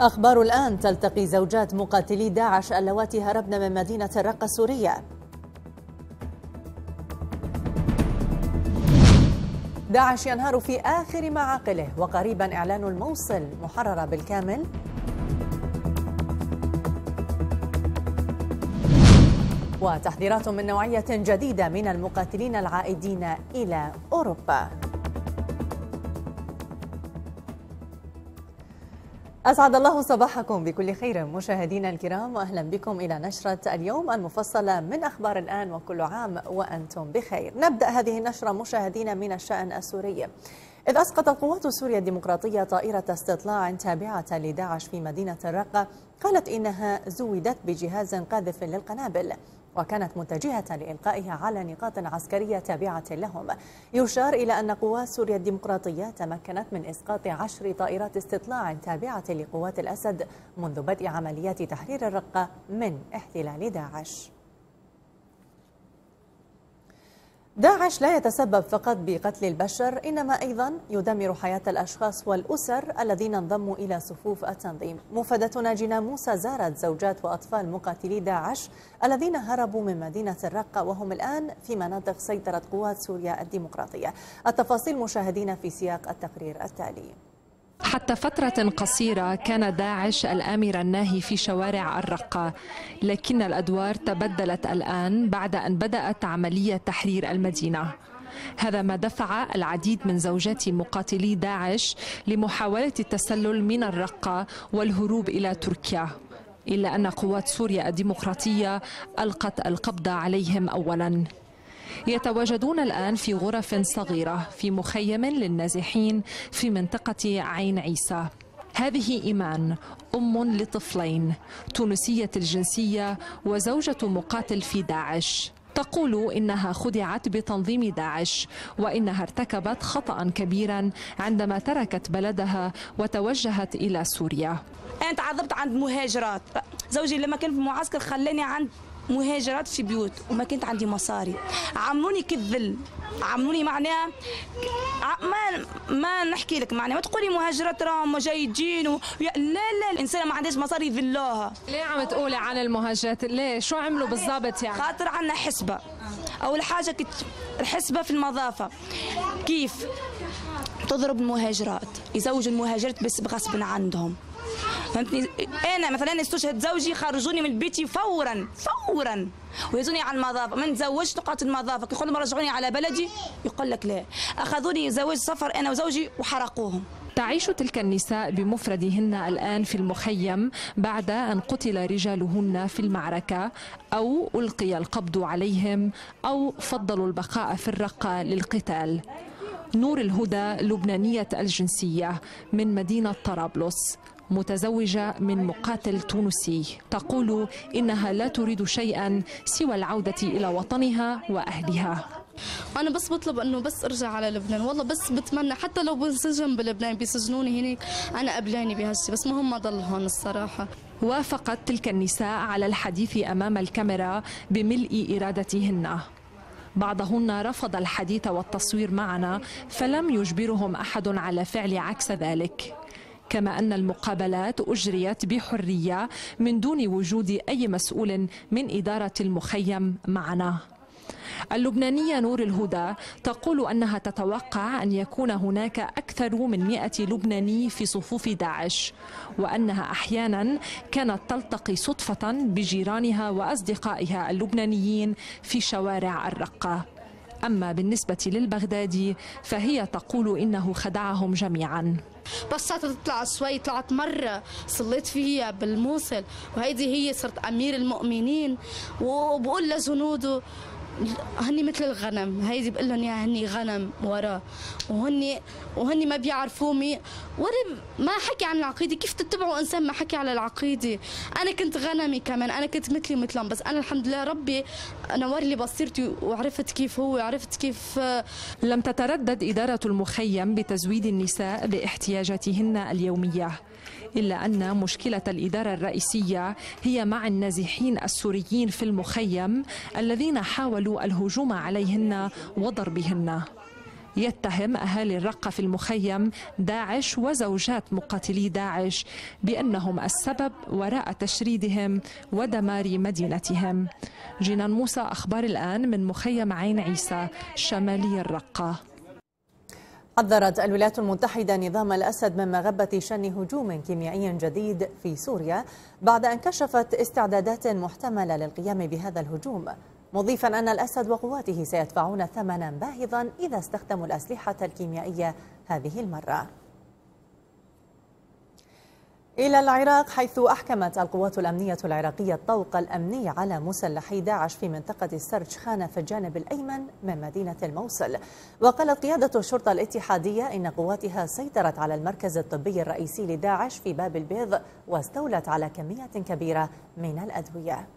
أخبار الآن تلتقي زوجات مقاتلي داعش اللواتي هربن من مدينة الرقة السورية داعش ينهار في آخر معاقله وقريبا إعلان الموصل محررة بالكامل وتحذيرات من نوعية جديدة من المقاتلين العائدين إلى أوروبا أسعد الله صباحكم بكل خير مشاهدينا الكرام وأهلا بكم إلى نشرة اليوم المفصلة من أخبار الآن وكل عام وأنتم بخير نبدأ هذه النشرة مشاهدينا من الشأن السوري إذ أسقطت قوات سوريا الديمقراطية طائرة استطلاع تابعة لداعش في مدينة الرقة قالت إنها زودت بجهاز قاذف للقنابل وكانت متجهة لإلقائها على نقاط عسكرية تابعة لهم يشار إلى أن قوات سوريا الديمقراطية تمكنت من إسقاط عشر طائرات استطلاع تابعة لقوات الأسد منذ بدء عمليات تحرير الرقة من احتلال داعش داعش لا يتسبب فقط بقتل البشر إنما أيضا يدمر حياة الأشخاص والأسر الذين انضموا إلى صفوف التنظيم مفادتنا جنا موسى زارت زوجات وأطفال مقاتلي داعش الذين هربوا من مدينة الرقة وهم الآن في مناطق سيطرة قوات سوريا الديمقراطية التفاصيل مشاهدين في سياق التقرير التالي حتى فترة قصيرة كان داعش الآمر الناهي في شوارع الرقة لكن الأدوار تبدلت الآن بعد أن بدأت عملية تحرير المدينة هذا ما دفع العديد من زوجات مقاتلي داعش لمحاولة التسلل من الرقة والهروب إلى تركيا إلا أن قوات سوريا الديمقراطية ألقت القبض عليهم أولاً يتواجدون الآن في غرف صغيرة في مخيم للنازحين في منطقة عين عيسى هذه إيمان أم لطفلين تونسية الجنسية وزوجة مقاتل في داعش تقول إنها خدعت بتنظيم داعش وإنها ارتكبت خطأ كبيرا عندما تركت بلدها وتوجهت إلى سوريا أنا تعذبت عند مهاجرات زوجي لما كان في المعسكر خلاني عند مهاجرات في بيوت وما كنت عندي مصاري عملوني كالذل عملوني معناها ما ما نحكي لك معناها ما تقولي مهاجرات راهم جيدين و... لا لا الانسان ما عندهاش مصاري يذلوها ليه عم تقولي عن المهاجرات ليه شو عملوا يعني بالضبط يعني خاطر عندنا حسبه اول حاجه كت... الحسبه في المضافه كيف تضرب المهاجرات يزوج المهاجرات بس بغصب عندهم فهمتني انا مثلا استشهد زوجي خرجوني من بيتي فورا فورا ويزوني على المضافه من تزوجت نقعد المضافه يقول لهم رجعوني على بلدي يقول لك لا اخذوني زواج سفر انا وزوجي وحرقوهم تعيش تلك النساء بمفردهن الآن في المخيم بعد أن قتل رجالهن في المعركة أو ألقي القبض عليهم أو فضلوا البقاء في الرقة للقتال نور الهدى لبنانية الجنسية من مدينة طرابلس متزوجة من مقاتل تونسي تقول إنها لا تريد شيئا سوى العودة إلى وطنها وأهلها انا بس بطلب انه بس ارجع على لبنان والله بس بتمنى حتى لو بنسجن بلبنان بيسجنوني هناك انا قبلاني بهالشيء بس مهم ما ضل هون الصراحه وافقت تلك النساء على الحديث امام الكاميرا بملء ارادتهن بعضهن رفض الحديث والتصوير معنا فلم يجبرهم احد على فعل عكس ذلك كما أن المقابلات أجريت بحرية من دون وجود أي مسؤول من إدارة المخيم معنا اللبنانية نور الهدى تقول أنها تتوقع أن يكون هناك أكثر من 100 لبناني في صفوف داعش وأنها أحيانا كانت تلتقي صدفة بجيرانها وأصدقائها اللبنانيين في شوارع الرقة أما بالنسبة للبغدادي فهي تقول إنه خدعهم جميعا بس تطلع شوي طلعت مرة صليت فيها بالموصل وهيدي هي صرت أمير المؤمنين وبقول لجنوده هني مثل الغنم هيدي بقول لهم يا هني غنم وراه وهني وهني ما بيعرفوني وانا ما حكي عن العقيده كيف تتبعوا انسان ما حكي على العقيده انا كنت غنمي كمان انا كنت مثلي مثلهم بس انا الحمد لله ربي نور لي بصيرتي وعرفت كيف هو عرفت كيف آه، لم تتردد اداره المخيم بتزويد النساء باحتياجاتهن اليوميه إلا أن مشكلة الإدارة الرئيسية هي مع النازحين السوريين في المخيم الذين حاولوا الهجوم عليهن وضربهن يتهم أهالي الرقة في المخيم داعش وزوجات مقاتلي داعش بأنهم السبب وراء تشريدهم ودمار مدينتهم جنان موسى أخبار الآن من مخيم عين عيسى شمالي الرقة حذرت الولايات المتحدة نظام الأسد من مغبة شن هجوم كيميائي جديد في سوريا بعد أن كشفت استعدادات محتملة للقيام بهذا الهجوم مضيفا أن الأسد وقواته سيدفعون ثمنا باهظا إذا استخدموا الأسلحة الكيميائية هذه المرة إلى العراق حيث أحكمت القوات الأمنية العراقية الطوق الأمني على مسلحي داعش في منطقة سرج خانة في الجانب الأيمن من مدينة الموصل وقالت قيادة الشرطة الاتحادية إن قواتها سيطرت على المركز الطبي الرئيسي لداعش في باب البيض واستولت على كمية كبيرة من الأدوية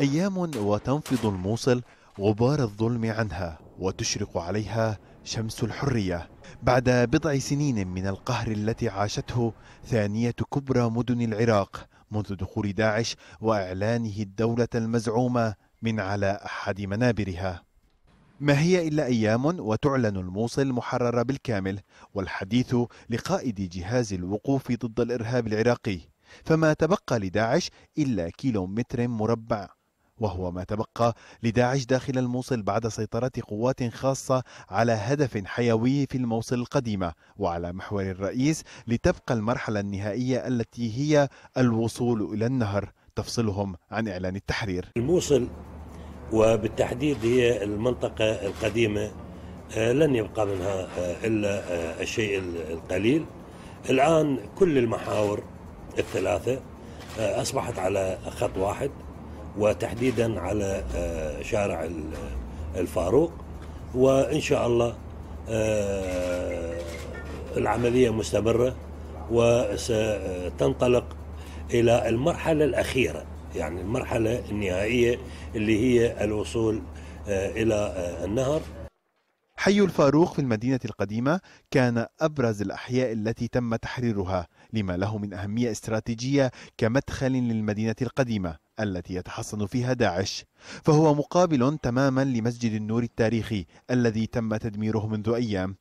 أيام وتنفض الموصل غبار الظلم عنها وتشرق عليها شمس الحريه بعد بضع سنين من القهر التي عاشته ثانية كبرى مدن العراق منذ دخول داعش وإعلانه الدولة المزعومة من على أحد منابرها ما هي إلا أيام وتعلن الموصل محررة بالكامل والحديث لقائد جهاز الوقوف ضد الإرهاب العراقي فما تبقى لداعش إلا كيلومتر مربع وهو ما تبقى لداعش داخل الموصل بعد سيطرة قوات خاصة على هدف حيوي في الموصل القديمة وعلى محور الرئيس لتبقى المرحلة النهائية التي هي الوصول إلى النهر تفصلهم عن إعلان التحرير الموصل وبالتحديد هي المنطقة القديمة آه، لن يبقى منها آه، إلا آه، الشيء القليل الآن كل المحاور الثلاثة أصبحت على خط واحد وتحديدا على آه، شارع آه، الفاروق وإن شاء الله آه، العملية مستمرة وستنطلق إلى المرحلة الأخيرة يعني المرحلة النهائية اللي هي الوصول إلى النهر حي الفاروق في المدينة القديمة كان أبرز الأحياء التي تم تحريرها لما له من أهمية استراتيجية كمدخل للمدينة القديمة التي يتحصن فيها داعش فهو مقابل تماما لمسجد النور التاريخي الذي تم تدميره منذ أيام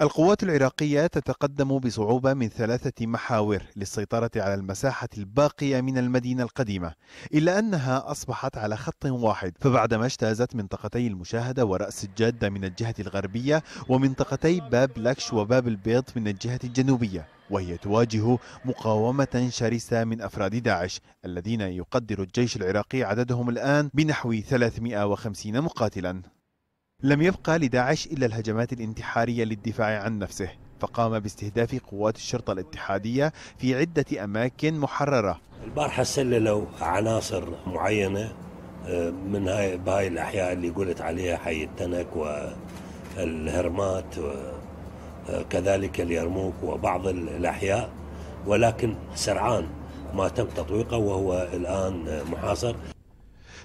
القوات العراقية تتقدم بصعوبة من ثلاثة محاور للسيطرة على المساحة الباقية من المدينة القديمة إلا أنها أصبحت على خط واحد فبعدما اجتازت منطقتي المشاهدة ورأس الجادة من الجهة الغربية ومنطقتي باب لكش وباب البيض من الجهة الجنوبية وهي تواجه مقاومة شرسة من أفراد داعش الذين يقدر الجيش العراقي عددهم الآن بنحو 350 مقاتلا لم يبقى لداعش إلا الهجمات الانتحارية للدفاع عن نفسه فقام باستهداف قوات الشرطة الاتحادية في عدة أماكن محررة البارحة سللوا عناصر معينة آه، من هاي بهاي الأحياء اللي قلت عليها حي التنك والهرمات و كذلك اليرموك وبعض الأحياء ولكن سرعان ما تم تطويقه وهو الآن محاصر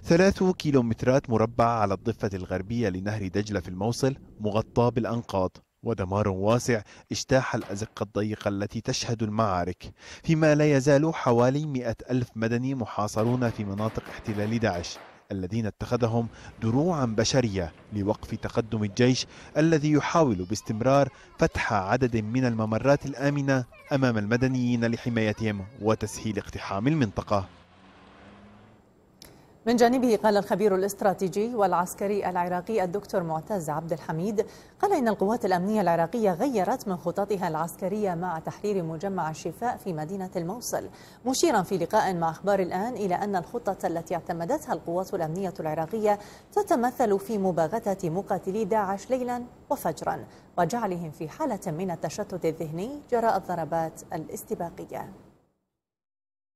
ثلاث كيلومترات مربعة على الضفة الغربية لنهر دجلة في الموصل مغطى بالأنقاض ودمار واسع اجتاح الأزقة الضيقة التي تشهد المعارك فيما لا يزال حوالي مئة ألف مدني محاصرون في مناطق احتلال داعش الذين اتخذهم دروعا بشرية لوقف تقدم الجيش الذي يحاول باستمرار فتح عدد من الممرات الآمنة أمام المدنيين لحمايتهم وتسهيل اقتحام المنطقة من جانبه قال الخبير الاستراتيجي والعسكري العراقي الدكتور معتز عبد الحميد قال إن القوات الأمنية العراقية غيرت من خططها العسكرية مع تحرير مجمع الشفاء في مدينة الموصل مشيرا في لقاء مع أخبار الآن إلى أن الخطة التي اعتمدتها القوات الأمنية العراقية تتمثل في مباغتة مقاتلي داعش ليلا وفجرا وجعلهم في حالة من التشتت الذهني جراء الضربات الاستباقية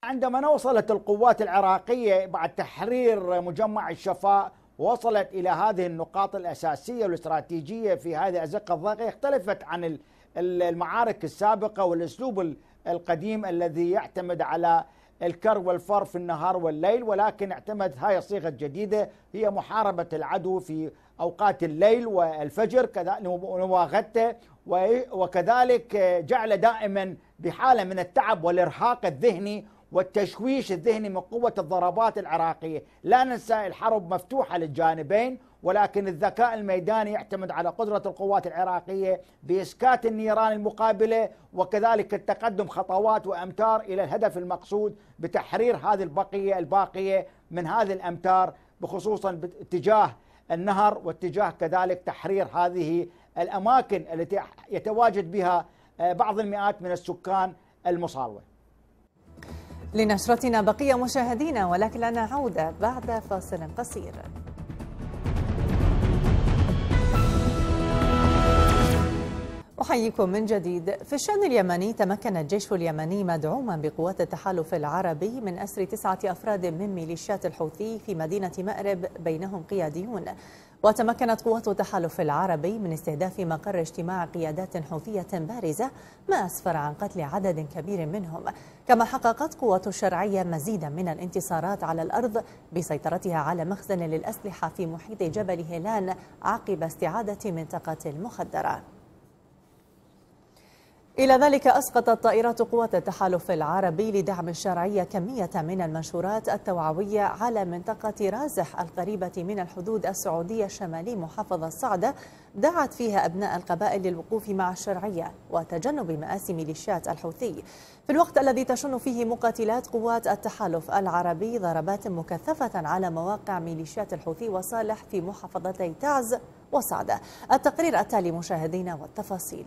عندما وصلت القوات العراقية بعد تحرير مجمع الشفاء وصلت إلى هذه النقاط الأساسية والاستراتيجية في هذه الأزقة الضيقة اختلفت عن المعارك السابقة والأسلوب القديم الذي يعتمد على الكر والفر في النهار والليل ولكن اعتمدت هاي الصيغة الجديدة هي محاربة العدو في أوقات الليل والفجر ونواغته وكذلك جعل دائما بحالة من التعب والإرهاق الذهني والتشويش الذهني من قوة الضربات العراقية لا ننسى الحرب مفتوحة للجانبين ولكن الذكاء الميداني يعتمد على قدرة القوات العراقية بإسكات النيران المقابلة وكذلك التقدم خطوات وأمتار إلى الهدف المقصود بتحرير هذه البقية الباقية من هذه الأمتار بخصوصا باتجاه النهر واتجاه كذلك تحرير هذه الأماكن التي يتواجد بها آه، بعض المئات من السكان المصالوه لنشرتنا بقية مشاهدينا ولكن لنا عودة بعد فاصل قصير أحييكم من جديد في الشأن اليمني تمكن الجيش اليمني مدعوما بقوات التحالف العربي من أسر تسعة أفراد من ميليشيات الحوثي في مدينة مأرب بينهم قياديون وتمكنت قوات التحالف العربي من استهداف مقر اجتماع قيادات حوثية بارزة ما أسفر عن قتل عدد كبير منهم كما حققت قوات الشرعية مزيدا من الانتصارات على الأرض بسيطرتها على مخزن للأسلحة في محيط جبل هيلان عقب استعادة منطقة المخدرة إلى ذلك أسقطت طائرات قوات التحالف العربي لدعم الشرعية كمية من المنشورات التوعوية على منطقة رازح القريبة من الحدود السعودية الشمالي محافظة صعدة دعت فيها أبناء القبائل للوقوف مع الشرعية وتجنب مآسي ميليشيات الحوثي في الوقت الذي تشن فيه مقاتلات قوات التحالف العربي ضربات مكثفة على مواقع ميليشيات الحوثي وصالح في محافظتي تعز وصعدة التقرير التالي مشاهدينا والتفاصيل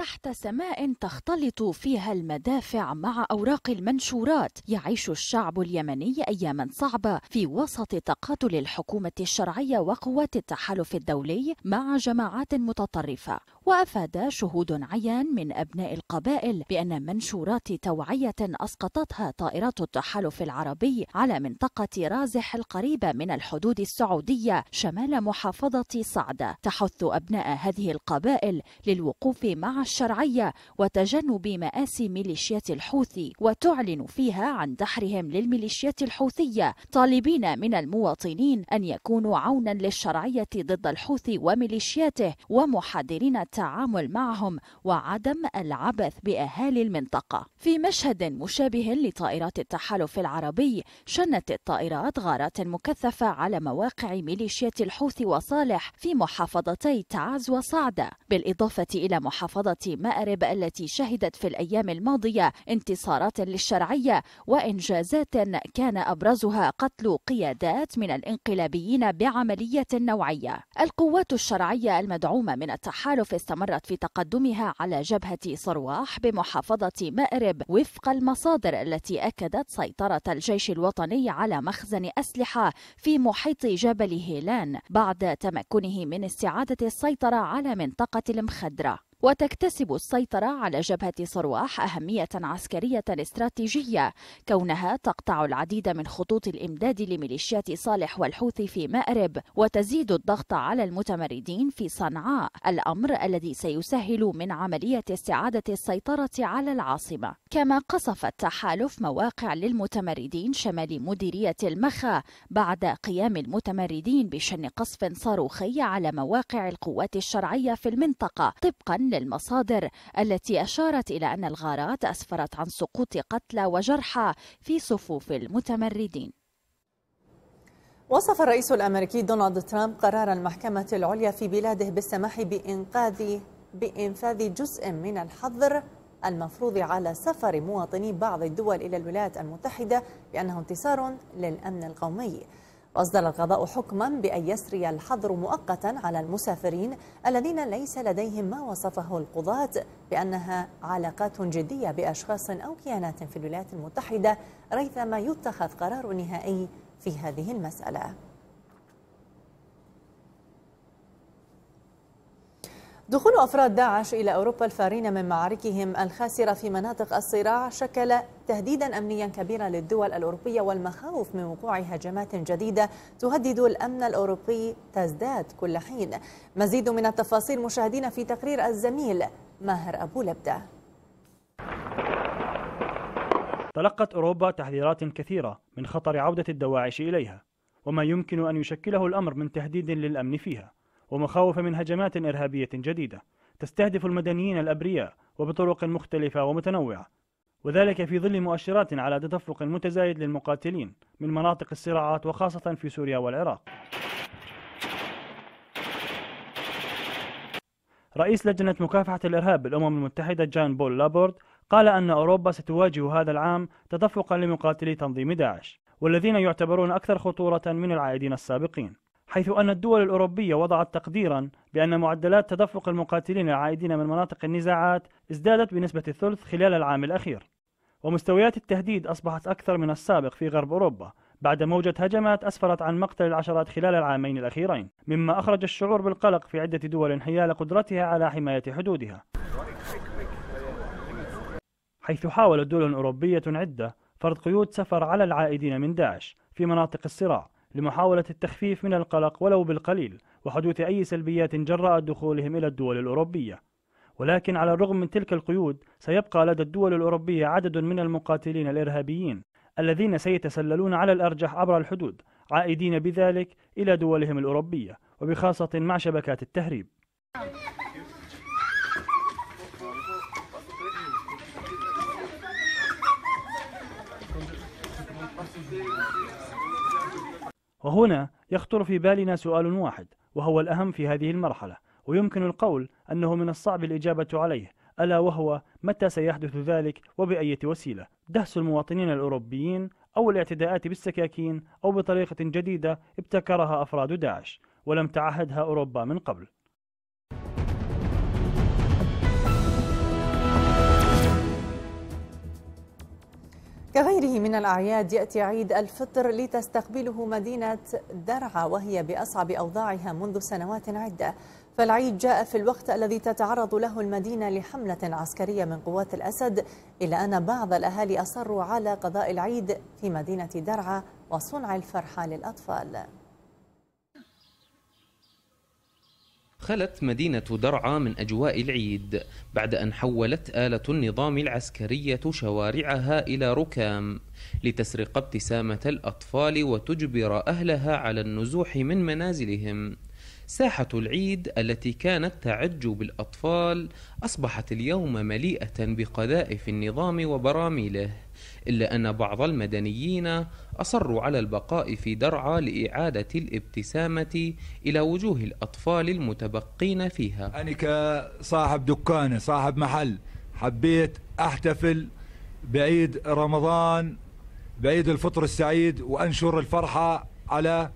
تحت سماء تختلط فيها المدافع مع أوراق المنشورات يعيش الشعب اليمني أياما صعبة في وسط تقاتل الحكومة الشرعية وقوات التحالف الدولي مع جماعات متطرفة وأفاد شهود عيان من أبناء القبائل بأن منشورات توعية أسقطتها طائرات التحالف العربي على منطقة رازح القريبة من الحدود السعودية شمال محافظة صعدة تحث أبناء هذه القبائل للوقوف مع الشرعية وتجنب مآسي ميليشيات الحوثي وتعلن فيها عن دحرهم للميليشيات الحوثية طالبين من المواطنين أن يكونوا عونا للشرعية ضد الحوثي وميليشياته ومحاذرين التعامل معهم وعدم العبث بأهالي المنطقة في مشهد مشابه لطائرات التحالف العربي شنت الطائرات غارات مكثفة على مواقع ميليشيات الحوثي وصالح في محافظتي تعز وصعدة بالإضافة إلى محافظة مأرب التي شهدت في الأيام الماضية انتصارات للشرعية وإنجازات كان أبرزها قتل قيادات من الانقلابيين بعملية نوعية القوات الشرعية المدعومة من التحالف استمرت في تقدمها على جبهة صرواح بمحافظة مأرب وفق المصادر التي أكدت سيطرة الجيش الوطني على مخزن أسلحة في محيط جبل هيلان بعد تمكنه من استعادة السيطرة على منطقة المخدرة وتكتسب السيطرة على جبهة صرواح أهمية عسكرية استراتيجية كونها تقطع العديد من خطوط الإمداد لميليشيات صالح والحوثي في مأرب وتزيد الضغط على المتمردين في صنعاء الأمر الذي سيسهل من عملية استعادة السيطرة على العاصمة كما قصف التحالف مواقع للمتمردين شمال مديرية المخا بعد قيام المتمردين بشن قصف صاروخي على مواقع القوات الشرعية في المنطقة طبقا للمصادر التي أشارت إلى أن الغارات أسفرت عن سقوط قتلى وجرحى في صفوف المتمردين وصف الرئيس الأمريكي دونالد ترامب قرار المحكمة العليا في بلاده بالسماح بإنقاذ بإنفاذ جزء من الحظر المفروض على سفر مواطني بعض الدول إلى الولايات المتحدة بأنه انتصار للأمن القومي وأصدر القضاء حكما بأن يسري الحظر مؤقتا على المسافرين الذين ليس لديهم ما وصفه القضاة بأنها علاقات جدية بأشخاص أو كيانات في الولايات المتحدة ريثما يتخذ قرار نهائي في هذه المسألة دخول أفراد داعش إلى أوروبا الفارين من معاركهم الخاسرة في مناطق الصراع شكل تهديدا أمنيا كبيرا للدول الأوروبية والمخاوف من وقوع هجمات جديدة تهدد الأمن الأوروبي تزداد كل حين مزيد من التفاصيل مشاهدين في تقرير الزميل ماهر أبو لبدة تلقت أوروبا تحذيرات كثيرة من خطر عودة الدواعش إليها وما يمكن أن يشكله الأمر من تهديد للأمن فيها ومخاوف من هجمات إرهابية جديدة تستهدف المدنيين الأبرياء وبطرق مختلفة ومتنوعة وذلك في ظل مؤشرات على تدفق متزايد للمقاتلين من مناطق الصراعات وخاصة في سوريا والعراق رئيس لجنة مكافحة الإرهاب بالأمم المتحدة جان بول لابورد قال أن أوروبا ستواجه هذا العام تدفقا لمقاتلي تنظيم داعش والذين يعتبرون أكثر خطورة من العائدين السابقين حيث أن الدول الأوروبية وضعت تقديرا بأن معدلات تدفق المقاتلين العائدين من مناطق النزاعات ازدادت بنسبة الثلث خلال العام الأخير ومستويات التهديد أصبحت أكثر من السابق في غرب أوروبا بعد موجة هجمات أسفرت عن مقتل العشرات خلال العامين الأخيرين مما أخرج الشعور بالقلق في عدة دول حيال قدرتها على حماية حدودها حيث حاولت دول أوروبية عدة فرض قيود سفر على العائدين من داعش في مناطق الصراع لمحاولة التخفيف من القلق ولو بالقليل وحدوث أي سلبيات جراء دخولهم إلى الدول الأوروبية ولكن على الرغم من تلك القيود سيبقى لدى الدول الأوروبية عدد من المقاتلين الإرهابيين الذين سيتسللون على الأرجح عبر الحدود عائدين بذلك إلى دولهم الأوروبية وبخاصة مع شبكات التهريب وهنا يخطر في بالنا سؤال واحد وهو الأهم في هذه المرحلة ويمكن القول أنه من الصعب الإجابة عليه ألا وهو متى سيحدث ذلك وبأية وسيلة دهس المواطنين الأوروبيين أو الاعتداءات بالسكاكين أو بطريقة جديدة ابتكرها أفراد داعش ولم تعهدها أوروبا من قبل كغيره من الأعياد يأتي عيد الفطر لتستقبله مدينة درعا وهي بأصعب أوضاعها منذ سنوات عدة فالعيد جاء في الوقت الذي تتعرض له المدينة لحملة عسكرية من قوات الأسد إلا أن بعض الأهالي أصروا على قضاء العيد في مدينة درعا وصنع الفرحة للأطفال خلت مدينة درعا من أجواء العيد بعد أن حولت آلة النظام العسكرية شوارعها إلى ركام لتسرق ابتسامة الأطفال وتجبر أهلها على النزوح من منازلهم ساحة العيد التي كانت تعج بالأطفال أصبحت اليوم مليئة بقذائف النظام وبراميله إلا أن بعض المدنيين أصروا على البقاء في درعا لإعادة الابتسامة إلى وجوه الأطفال المتبقين فيها أنا كصاحب دكانة صاحب محل حبيت أحتفل بعيد رمضان بعيد الفطر السعيد وأنشر الفرحة على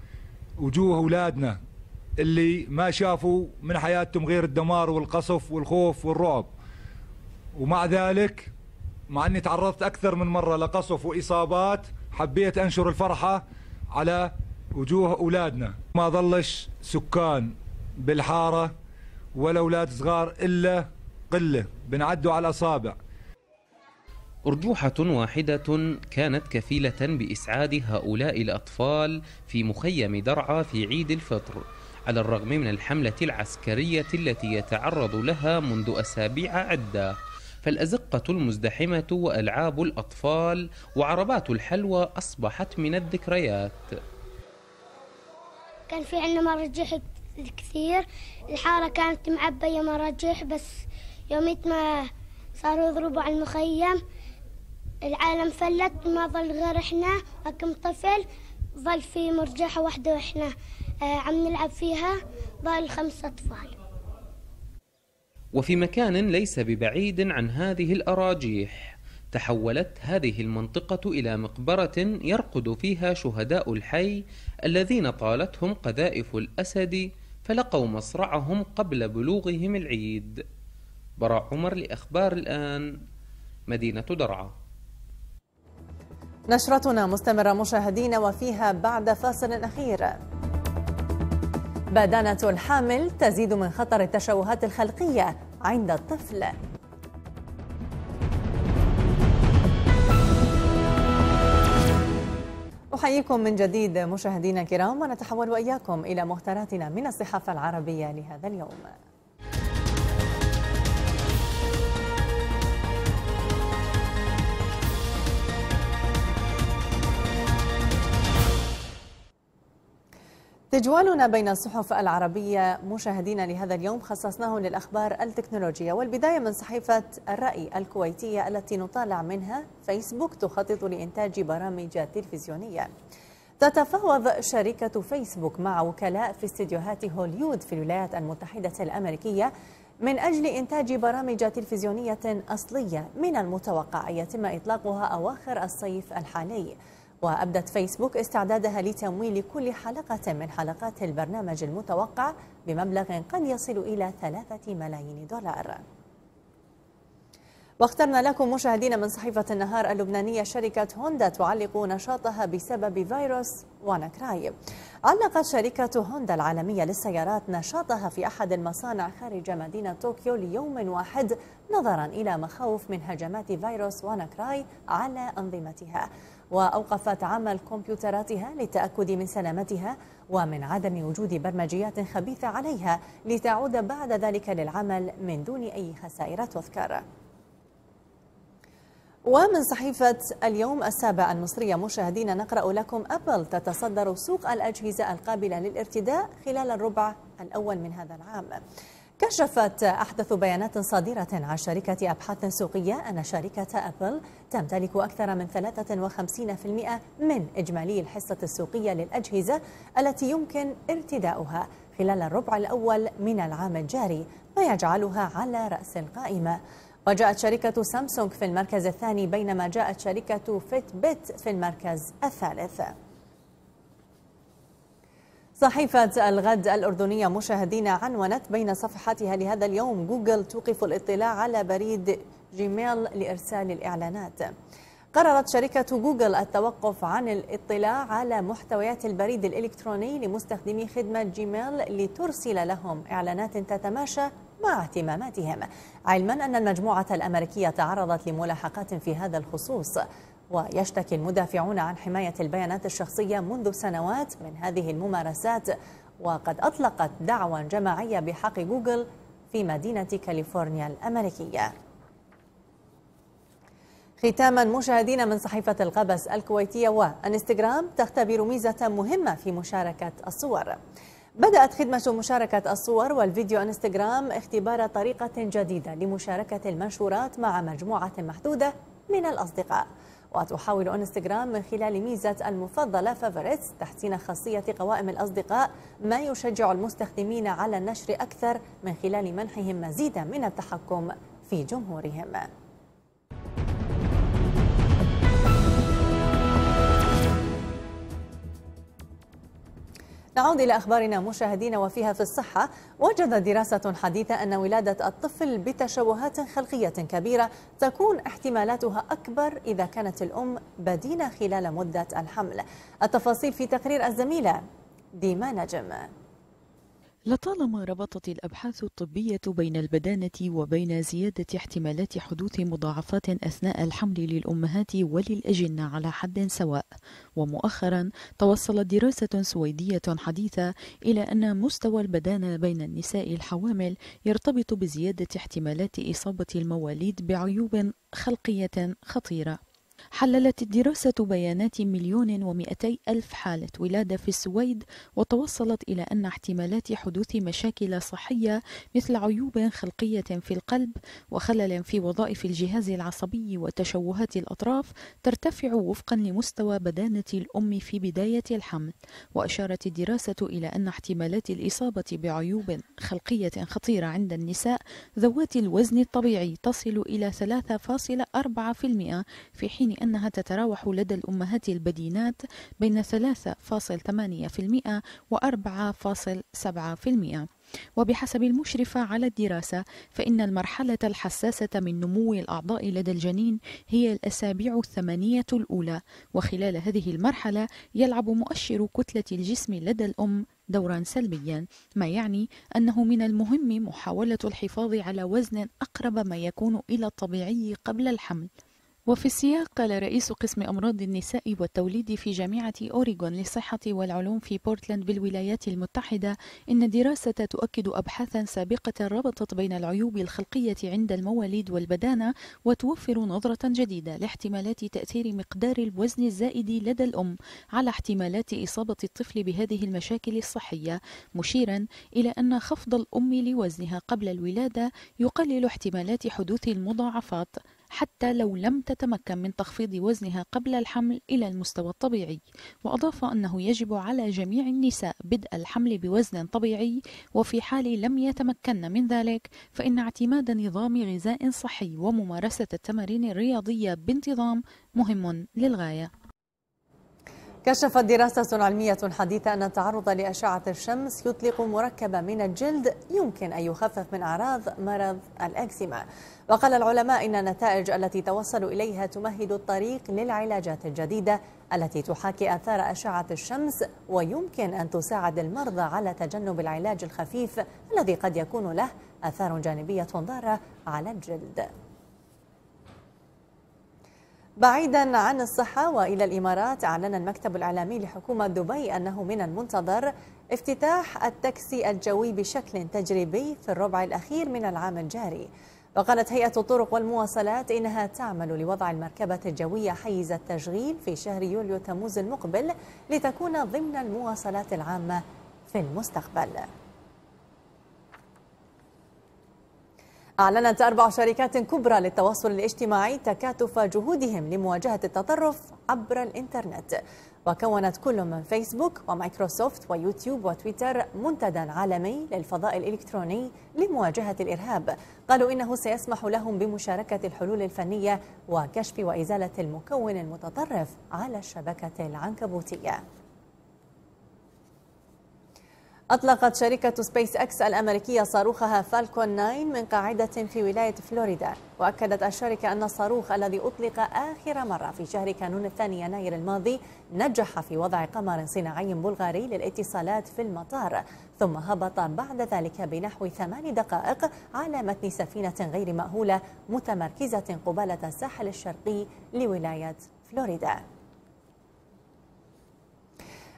وجوه أولادنا اللي ما شافوا من حياتهم غير الدمار والقصف والخوف والرعب ومع ذلك مع أني تعرضت أكثر من مرة لقصف وإصابات حبيت أنشر الفرحة على وجوه أولادنا ما ظلش سكان بالحارة ولا أولاد صغار إلا قلة بنعدوا على الأصابع أرجوحة واحدة كانت كفيلة بإسعاد هؤلاء الأطفال في مخيم درعا في عيد الفطر على الرغم من الحملة العسكرية التي يتعرض لها منذ أسابيع عدة فالأزقة المزدحمة وألعاب الأطفال وعربات الحلوى أصبحت من الذكريات كان في عندنا مراجيح كثير الحارة كانت معبية مراجيح بس يوميت ما صاروا يضربوا على المخيم العالم فلت ما ظل غير احنا وكم طفل ظل في مرجحة واحدة واحنا آه، عم نلعب فيها ظل خمسة أطفال وفي مكان ليس ببعيد عن هذه الأراجيح تحولت هذه المنطقة إلى مقبرة يرقد فيها شهداء الحي الذين طالتهم قذائف الأسد فلقوا مصرعهم قبل بلوغهم العيد براء عمر لأخبار الآن مدينة درعا نشرتنا مستمرة مشاهدين وفيها بعد فاصل أخير بدانة الحامل تزيد من خطر التشوهات الخلقية عند الطفل أحييكم من جديد مشاهدينا الكرام ونتحول وإياكم إلى مهتراتنا من الصحافة العربية لهذا اليوم تجوالنا بين الصحف العربية مشاهدينا لهذا اليوم خصصناه للأخبار التكنولوجية والبداية من صحيفة الرأي الكويتية التي نطالع منها فيسبوك تخطط لإنتاج برامج تلفزيونية تتفاوض شركة فيسبوك مع وكلاء في استديوهات هوليود في الولايات المتحدة الأمريكية من أجل إنتاج برامج تلفزيونية أصلية من المتوقع يتم إطلاقها أواخر الصيف الحالي وأبدت فيسبوك استعدادها لتمويل كل حلقة من حلقات البرنامج المتوقع بمبلغ قد يصل إلى ثلاثة ملايين دولار واخترنا لكم مشاهدين من صحيفة النهار اللبنانية شركة هوندا تعلق نشاطها بسبب فيروس واناكراي علقت شركة هوندا العالمية للسيارات نشاطها في أحد المصانع خارج مدينة طوكيو ليوم واحد نظرا إلى مخاوف من هجمات فيروس واناكراي على أنظمتها وأوقفت عمل كمبيوتراتها للتأكد من سلامتها ومن عدم وجود برمجيات خبيثة عليها لتعود بعد ذلك للعمل من دون أي خسائر تذكر ومن صحيفة اليوم السابع المصرية مشاهدينا نقرأ لكم أبل تتصدر سوق الأجهزة القابلة للارتداء خلال الربع الأول من هذا العام كشفت أحدث بيانات صادرة عن شركة أبحاث سوقية أن شركة أبل تمتلك أكثر من 53% من إجمالي الحصة السوقية للأجهزة التي يمكن ارتداؤها خلال الربع الأول من العام الجاري ما يجعلها على رأس القائمة وجاءت شركة سامسونج في المركز الثاني بينما جاءت شركة فيت بيت في المركز الثالث صحيفة الغد الأردنية مشاهدين عنونت بين صفحاتها لهذا اليوم جوجل توقف الاطلاع على بريد جيميل لإرسال الإعلانات قررت شركة جوجل التوقف عن الاطلاع على محتويات البريد الإلكتروني لمستخدمي خدمة جيميل لترسل لهم إعلانات تتماشى مع اهتماماتهم علما أن المجموعة الأمريكية تعرضت لملاحقات في هذا الخصوص ويشتكي المدافعون عن حماية البيانات الشخصية منذ سنوات من هذه الممارسات وقد أطلقت دعوى جماعية بحق جوجل في مدينة كاليفورنيا الأمريكية ختاما مشاهدينا من صحيفة القبس الكويتية وانستغرام تختبر ميزة مهمة في مشاركة الصور بدأت خدمة مشاركة الصور والفيديو انستغرام اختبار طريقة جديدة لمشاركة المنشورات مع مجموعة محدودة من الأصدقاء وتحاول انستغرام من خلال ميزة المفضلة فافوريتس تحسين خاصية قوائم الأصدقاء ما يشجع المستخدمين على النشر أكثر من خلال منحهم مزيدا من التحكم في جمهورهم نعود إلى أخبارنا مشاهدين وفيها في الصحة وجد دراسة حديثة أن ولادة الطفل بتشوهات خلقية كبيرة تكون احتمالاتها أكبر إذا كانت الأم بدينة خلال مدة الحمل التفاصيل في تقرير الزميلة ديما نجم لطالما ربطت الأبحاث الطبية بين البدانة وبين زيادة احتمالات حدوث مضاعفات أثناء الحمل للأمهات وللاجنه على حد سواء، ومؤخرا توصلت دراسة سويدية حديثة إلى أن مستوى البدانة بين النساء الحوامل يرتبط بزيادة احتمالات إصابة المواليد بعيوب خلقية خطيرة. حللت الدراسة بيانات مليون ومئتي ألف حالة ولادة في السويد وتوصلت إلى أن احتمالات حدوث مشاكل صحية مثل عيوب خلقية في القلب وخلل في وظائف الجهاز العصبي وتشوهات الأطراف ترتفع وفقا لمستوى بدانة الأم في بداية الحمل وأشارت الدراسة إلى أن احتمالات الإصابة بعيوب خلقية خطيرة عند النساء ذوات الوزن الطبيعي تصل إلى 3.4% في حين أنها تتراوح لدى الأمهات البدينات بين 3.8% و 4.7% وبحسب المشرفة على الدراسة فإن المرحلة الحساسة من نمو الأعضاء لدى الجنين هي الأسابيع الثمانية الأولى وخلال هذه المرحلة يلعب مؤشر كتلة الجسم لدى الأم دورا سلبيا ما يعني أنه من المهم محاولة الحفاظ على وزن أقرب ما يكون إلى الطبيعي قبل الحمل وفي السياق قال رئيس قسم أمراض النساء والتوليد في جامعة أوريغون للصحة والعلوم في بورتلاند بالولايات المتحدة إن الدراسة تؤكد أبحاثا سابقة ربطت بين العيوب الخلقية عند المواليد والبدانة وتوفر نظرة جديدة لاحتمالات تأثير مقدار الوزن الزائد لدى الأم على احتمالات إصابة الطفل بهذه المشاكل الصحية مشيرا إلى أن خفض الأم لوزنها قبل الولادة يقلل احتمالات حدوث المضاعفات حتى لو لم تتمكن من تخفيض وزنها قبل الحمل إلى المستوى الطبيعي وأضاف أنه يجب على جميع النساء بدء الحمل بوزن طبيعي وفي حال لم يتمكن من ذلك فإن اعتماد نظام غذاء صحي وممارسة التمارين الرياضية بانتظام مهم للغاية كشفت دراسة علمية حديثة أن التعرض لأشعة الشمس يطلق مركبا من الجلد يمكن أن يخفف من أعراض مرض الأكزيما وقال العلماء إن النتائج التي توصلوا إليها تمهد الطريق للعلاجات الجديدة التي تحاكي آثار أشعة الشمس ويمكن أن تساعد المرضى على تجنب العلاج الخفيف الذي قد يكون له آثار جانبية ضارة على الجلد بعيدا عن الصحة وإلى الإمارات أعلن المكتب الإعلامي لحكومة دبي أنه من المنتظر افتتاح التاكسي الجوي بشكل تجريبي في الربع الأخير من العام الجاري وقالت هيئة الطرق والمواصلات إنها تعمل لوضع المركبة الجوية حيز التشغيل في شهر يوليو تموز المقبل لتكون ضمن المواصلات العامة في المستقبل أعلنت أربع شركات كبرى للتواصل الاجتماعي تكاتف جهودهم لمواجهة التطرف عبر الإنترنت وكونت كل من فيسبوك ومايكروسوفت ويوتيوب وتويتر منتدى عالمي للفضاء الإلكتروني لمواجهة الإرهاب قالوا إنه سيسمح لهم بمشاركة الحلول الفنية وكشف وإزالة المكون المتطرف على الشبكة العنكبوتية أطلقت شركة سبيس أكس الأمريكية صاروخها فالكون 9 من قاعدة في ولاية فلوريدا وأكدت الشركة أن الصاروخ الذي أطلق آخر مرة في شهر كانون الثاني يناير الماضي نجح في وضع قمر صناعي بلغاري للاتصالات في المطار ثم هبط بعد ذلك بنحو ثمان دقائق على متن سفينة غير مأهولة متمركزة قبالة الساحل الشرقي لولاية فلوريدا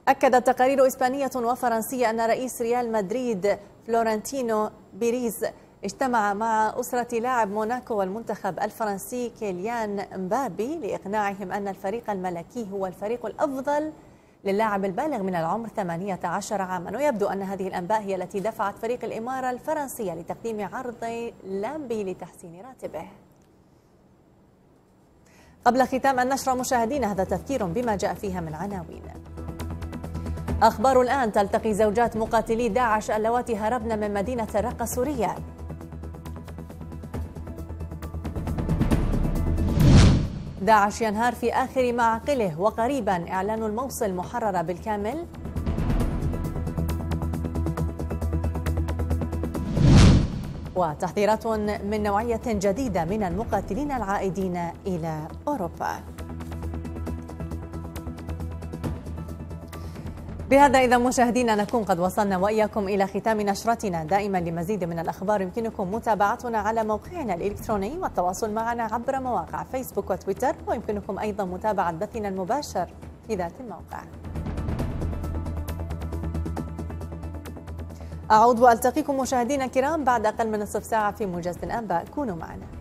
أكدت تقارير إسبانية وفرنسية أن رئيس ريال مدريد فلورنتينو بيريز اجتمع مع أسرة لاعب موناكو والمنتخب الفرنسي كيليان مبابي لإقناعهم أن الفريق الملكي هو الفريق الأفضل للاعب البالغ من العمر 18 عاما ويبدو أن هذه الأنباء هي التي دفعت فريق الإمارة الفرنسية لتقديم عرض لامبي لتحسين راتبه قبل ختام النشرة مشاهدينا هذا تذكير بما جاء فيها من عناوين أخبار الآن تلتقي زوجات مقاتلي داعش اللواتي هربن من مدينة الرقة السورية داعش ينهار في آخر معقله وقريبا إعلان الموصل محررة بالكامل وتحذيرات من نوعية جديدة من المقاتلين العائدين إلى أوروبا بهذا إذا مشاهدينا نكون قد وصلنا وإياكم إلى ختام نشرتنا دائما لمزيد من الأخبار يمكنكم متابعتنا على موقعنا الإلكتروني والتواصل معنا عبر مواقع فيسبوك وتويتر ويمكنكم أيضا متابعة بثنا المباشر في ذات الموقع أعود وألتقيكم مشاهدينا الكرام بعد أقل من نصف ساعة في موجز الأنباء كونوا معنا